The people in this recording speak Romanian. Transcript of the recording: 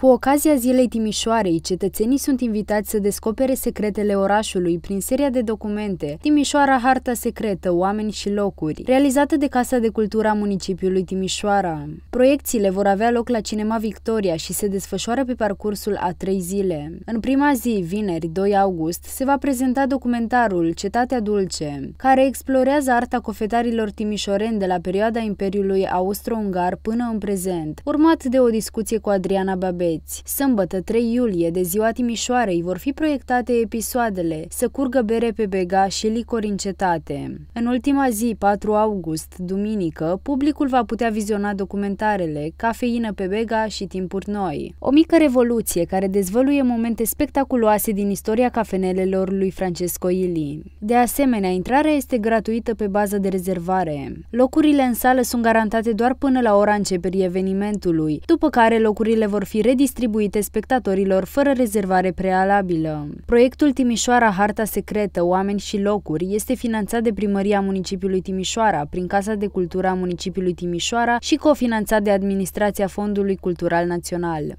Cu ocazia Zilei Timișoarei, cetățenii sunt invitați să descopere secretele orașului prin seria de documente Timișoara Harta Secretă, Oameni și Locuri, realizată de Casa de Cultura Municipiului Timișoara. Proiecțiile vor avea loc la Cinema Victoria și se desfășoară pe parcursul a trei zile. În prima zi, vineri, 2 august, se va prezenta documentarul Cetatea Dulce, care explorează arta cofetarilor timișoreni de la perioada Imperiului Austro-Ungar până în prezent, urmat de o discuție cu Adriana Babe poeți. Sâmbătă 3 iulie, de ziua Timișoarei, vor fi proiectate episoadele Să curgă bere pe bega și licori în cetate. În ultima zi, 4 august, duminică, publicul va putea viziona documentarele Cafeină pe bega și Timpuri noi. O mică revoluție care dezvăluie momente spectaculoase din istoria cafenelelor lui Francesco Ili. De asemenea, intrarea este gratuită pe bază de rezervare. Locurile în sală sunt garantate doar până la ora începerii evenimentului, după care locurile vor fi redirecționate distribuite spectatorilor fără rezervare prealabilă. Proiectul Timișoara Harta Secretă, Oameni și Locuri este finanțat de Primăria Municipiului Timișoara, prin Casa de Cultura a Municipiului Timișoara și cofinanțat de Administrația Fondului Cultural Național.